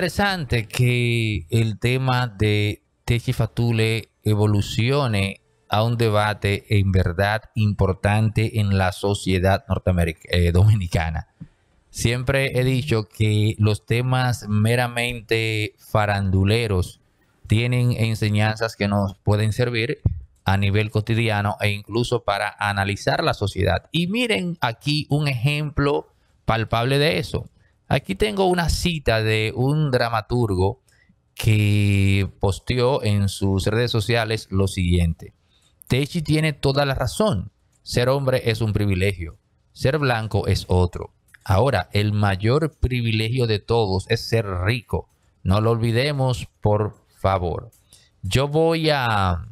interesante que el tema de Techi Fatule evolucione a un debate en verdad importante en la sociedad norteamericana. Eh, dominicana. Siempre he dicho que los temas meramente faranduleros tienen enseñanzas que nos pueden servir a nivel cotidiano e incluso para analizar la sociedad. Y miren aquí un ejemplo palpable de eso. Aquí tengo una cita de un dramaturgo que posteó en sus redes sociales lo siguiente. Techi tiene toda la razón. Ser hombre es un privilegio. Ser blanco es otro. Ahora, el mayor privilegio de todos es ser rico. No lo olvidemos, por favor. Yo voy a,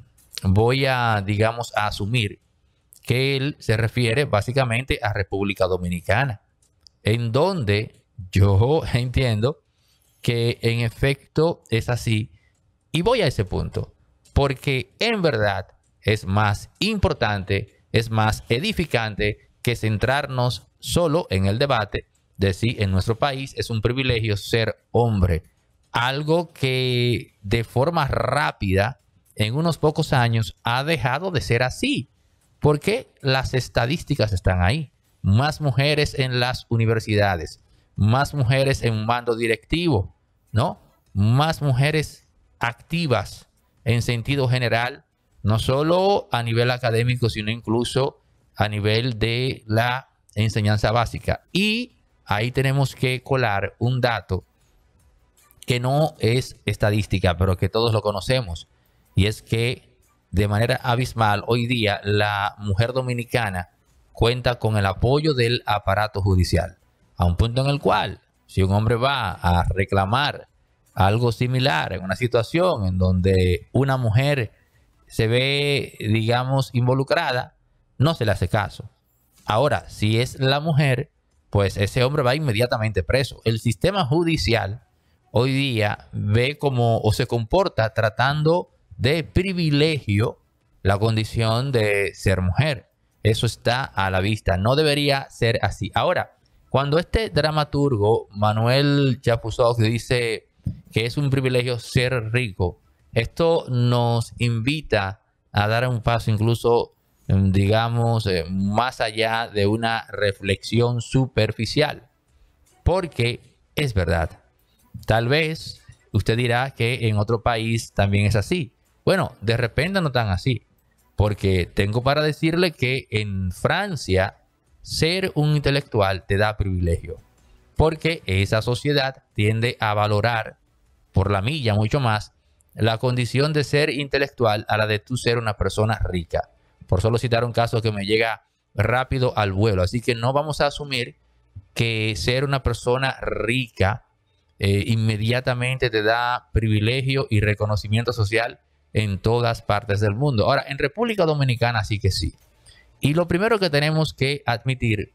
voy a, digamos, a asumir que él se refiere básicamente a República Dominicana, en donde yo entiendo que en efecto es así y voy a ese punto, porque en verdad es más importante, es más edificante que centrarnos solo en el debate de si en nuestro país es un privilegio ser hombre, algo que de forma rápida en unos pocos años ha dejado de ser así, porque las estadísticas están ahí, más mujeres en las universidades, más mujeres en un mando directivo, ¿no? Más mujeres activas en sentido general, no solo a nivel académico, sino incluso a nivel de la enseñanza básica. Y ahí tenemos que colar un dato que no es estadística, pero que todos lo conocemos, y es que de manera abismal hoy día la mujer dominicana cuenta con el apoyo del aparato judicial a un punto en el cual si un hombre va a reclamar algo similar en una situación en donde una mujer se ve, digamos, involucrada, no se le hace caso. Ahora, si es la mujer, pues ese hombre va inmediatamente preso. El sistema judicial hoy día ve como o se comporta tratando de privilegio la condición de ser mujer. Eso está a la vista. No debería ser así. Ahora, cuando este dramaturgo, Manuel Chapuzov, dice que es un privilegio ser rico, esto nos invita a dar un paso incluso, em, digamos, eh, más allá de una reflexión superficial. Porque es verdad. Tal vez usted dirá que en otro país también es así. Bueno, de repente no tan así. Porque tengo para decirle que en Francia ser un intelectual te da privilegio, porque esa sociedad tiende a valorar por la milla mucho más la condición de ser intelectual a la de tú ser una persona rica. Por solo citar un caso que me llega rápido al vuelo. Así que no vamos a asumir que ser una persona rica eh, inmediatamente te da privilegio y reconocimiento social en todas partes del mundo. Ahora, en República Dominicana sí que sí. Y lo primero que tenemos que admitir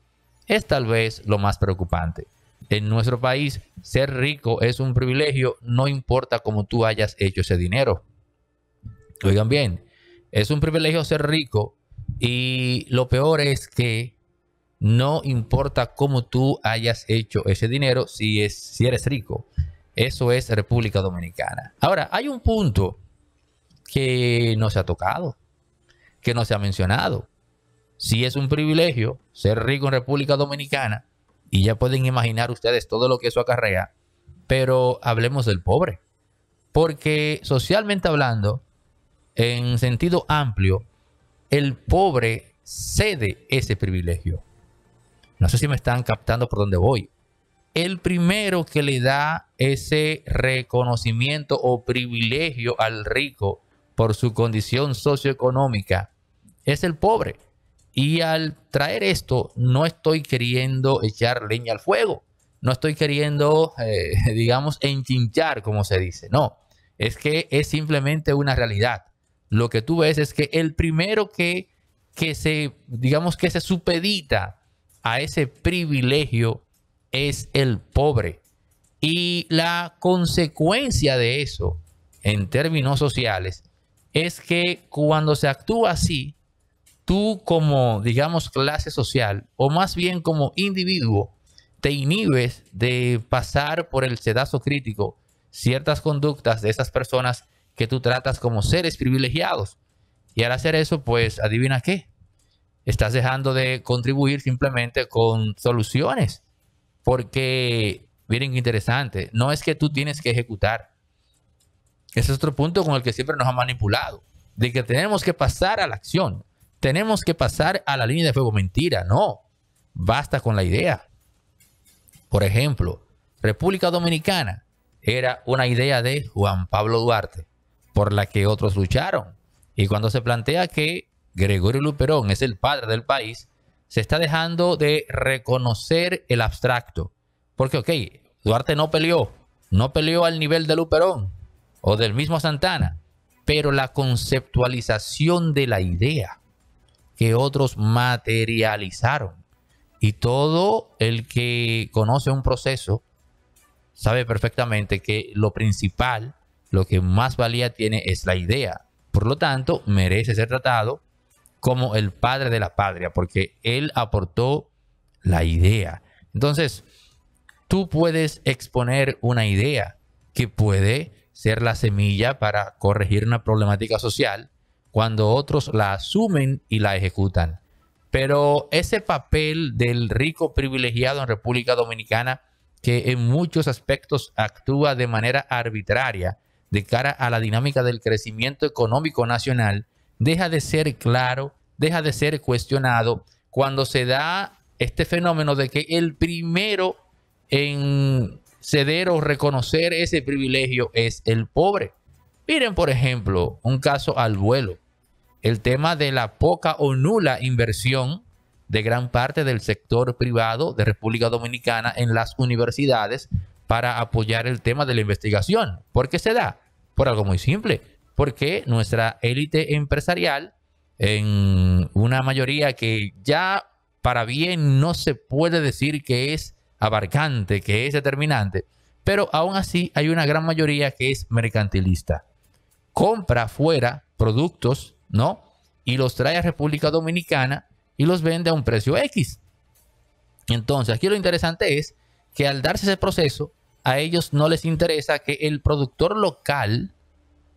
es tal vez lo más preocupante. En nuestro país, ser rico es un privilegio, no importa cómo tú hayas hecho ese dinero. Oigan bien, es un privilegio ser rico y lo peor es que no importa cómo tú hayas hecho ese dinero si, es, si eres rico. Eso es República Dominicana. Ahora, hay un punto que no se ha tocado, que no se ha mencionado. Si es un privilegio ser rico en República Dominicana y ya pueden imaginar ustedes todo lo que eso acarrea, pero hablemos del pobre, porque socialmente hablando, en sentido amplio, el pobre cede ese privilegio. No sé si me están captando por dónde voy. El primero que le da ese reconocimiento o privilegio al rico por su condición socioeconómica es el pobre. Y al traer esto, no estoy queriendo echar leña al fuego, no estoy queriendo, eh, digamos, enchinchar, como se dice, no, es que es simplemente una realidad. Lo que tú ves es que el primero que, que se, digamos, que se supedita a ese privilegio es el pobre. Y la consecuencia de eso, en términos sociales, es que cuando se actúa así, tú como, digamos, clase social, o más bien como individuo, te inhibes de pasar por el sedazo crítico ciertas conductas de esas personas que tú tratas como seres privilegiados. Y al hacer eso, pues, adivina qué. Estás dejando de contribuir simplemente con soluciones. Porque, miren interesante, no es que tú tienes que ejecutar. Ese es otro punto con el que siempre nos ha manipulado. De que tenemos que pasar a la acción tenemos que pasar a la línea de fuego. Mentira, no. Basta con la idea. Por ejemplo, República Dominicana era una idea de Juan Pablo Duarte, por la que otros lucharon. Y cuando se plantea que Gregorio Luperón es el padre del país, se está dejando de reconocer el abstracto. Porque, ok, Duarte no peleó, no peleó al nivel de Luperón o del mismo Santana, pero la conceptualización de la idea que otros materializaron. Y todo el que conoce un proceso sabe perfectamente que lo principal, lo que más valía tiene es la idea. Por lo tanto, merece ser tratado como el padre de la patria, porque él aportó la idea. Entonces, tú puedes exponer una idea que puede ser la semilla para corregir una problemática social, cuando otros la asumen y la ejecutan. Pero ese papel del rico privilegiado en República Dominicana, que en muchos aspectos actúa de manera arbitraria de cara a la dinámica del crecimiento económico nacional, deja de ser claro, deja de ser cuestionado cuando se da este fenómeno de que el primero en ceder o reconocer ese privilegio es el pobre. Miren, por ejemplo, un caso al vuelo el tema de la poca o nula inversión de gran parte del sector privado de República Dominicana en las universidades para apoyar el tema de la investigación. ¿Por qué se da? Por algo muy simple, porque nuestra élite empresarial, en una mayoría que ya para bien no se puede decir que es abarcante, que es determinante, pero aún así hay una gran mayoría que es mercantilista. Compra fuera productos ¿no? Y los trae a República Dominicana y los vende a un precio X. Entonces, aquí lo interesante es que al darse ese proceso, a ellos no les interesa que el productor local,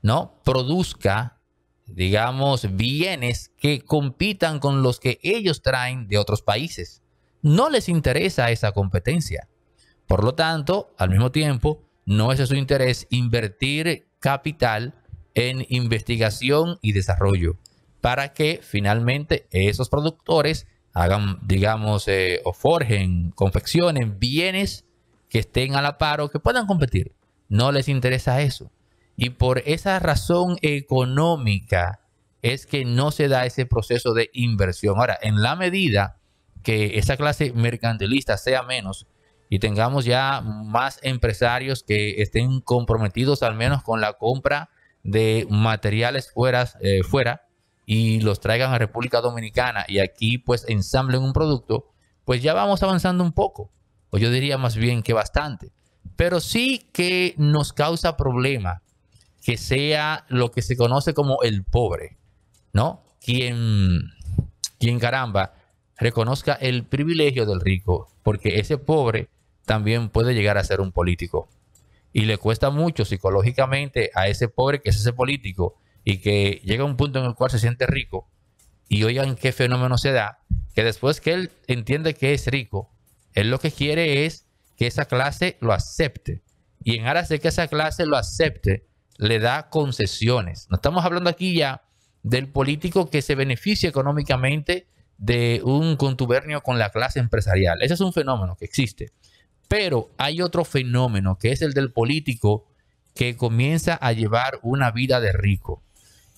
¿no? Produzca, digamos, bienes que compitan con los que ellos traen de otros países. No les interesa esa competencia. Por lo tanto, al mismo tiempo, no es de su interés invertir capital en investigación y desarrollo para que finalmente esos productores hagan, digamos, eh, o forjen, confeccionen bienes que estén a la par o que puedan competir. No les interesa eso. Y por esa razón económica es que no se da ese proceso de inversión. Ahora, en la medida que esa clase mercantilista sea menos y tengamos ya más empresarios que estén comprometidos al menos con la compra de materiales fuera, eh, fuera y los traigan a República Dominicana y aquí pues ensamblen un producto, pues ya vamos avanzando un poco, o yo diría más bien que bastante. Pero sí que nos causa problema que sea lo que se conoce como el pobre, ¿no? Quien, quien caramba, reconozca el privilegio del rico, porque ese pobre también puede llegar a ser un político y le cuesta mucho psicológicamente a ese pobre que es ese político y que llega a un punto en el cual se siente rico y oigan qué fenómeno se da, que después que él entiende que es rico, él lo que quiere es que esa clase lo acepte. Y en aras de que esa clase lo acepte, le da concesiones. No estamos hablando aquí ya del político que se beneficia económicamente de un contubernio con la clase empresarial. Ese es un fenómeno que existe. Pero hay otro fenómeno que es el del político que comienza a llevar una vida de rico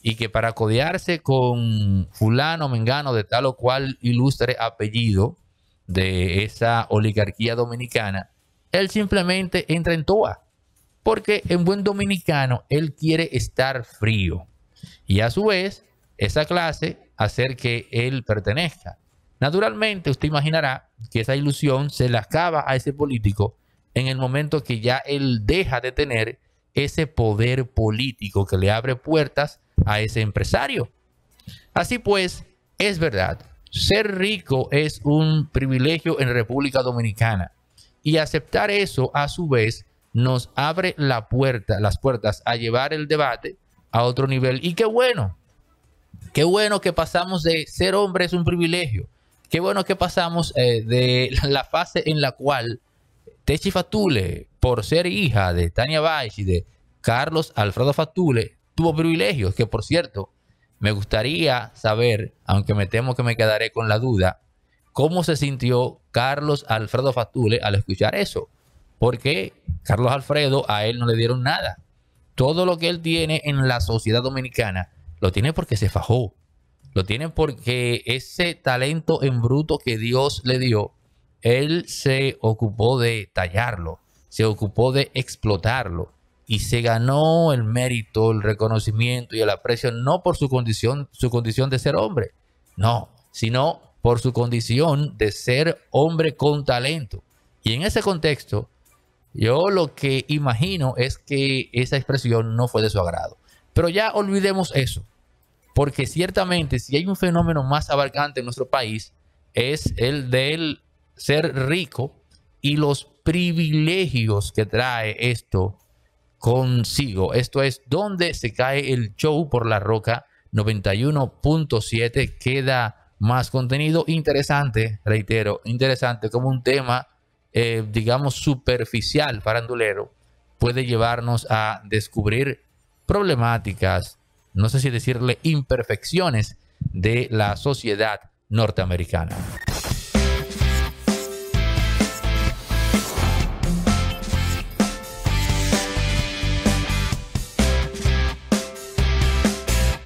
y que para codearse con fulano, mengano, de tal o cual ilustre apellido de esa oligarquía dominicana, él simplemente entra en toa, porque en buen dominicano él quiere estar frío y a su vez esa clase hacer que él pertenezca. Naturalmente, usted imaginará que esa ilusión se le acaba a ese político en el momento que ya él deja de tener ese poder político que le abre puertas a ese empresario. Así pues, es verdad, ser rico es un privilegio en República Dominicana y aceptar eso a su vez nos abre la puerta, las puertas a llevar el debate a otro nivel. Y qué bueno, qué bueno que pasamos de ser hombre es un privilegio Qué bueno que pasamos eh, de la fase en la cual Techi Fatule, por ser hija de Tania Baix y de Carlos Alfredo Fatule, tuvo privilegios, que por cierto, me gustaría saber, aunque me temo que me quedaré con la duda, cómo se sintió Carlos Alfredo Fatule al escuchar eso. Porque Carlos Alfredo a él no le dieron nada. Todo lo que él tiene en la sociedad dominicana lo tiene porque se fajó, lo tiene porque ese talento en bruto que Dios le dio, él se ocupó de tallarlo, se ocupó de explotarlo y se ganó el mérito, el reconocimiento y el aprecio no por su condición, su condición de ser hombre, no, sino por su condición de ser hombre con talento. Y en ese contexto, yo lo que imagino es que esa expresión no fue de su agrado. Pero ya olvidemos eso porque ciertamente si hay un fenómeno más abarcante en nuestro país es el del ser rico y los privilegios que trae esto consigo. Esto es donde se cae el show por la roca 91.7. Queda más contenido interesante, reitero, interesante como un tema, eh, digamos, superficial, para Andulero puede llevarnos a descubrir problemáticas no sé si decirle imperfecciones de la sociedad norteamericana.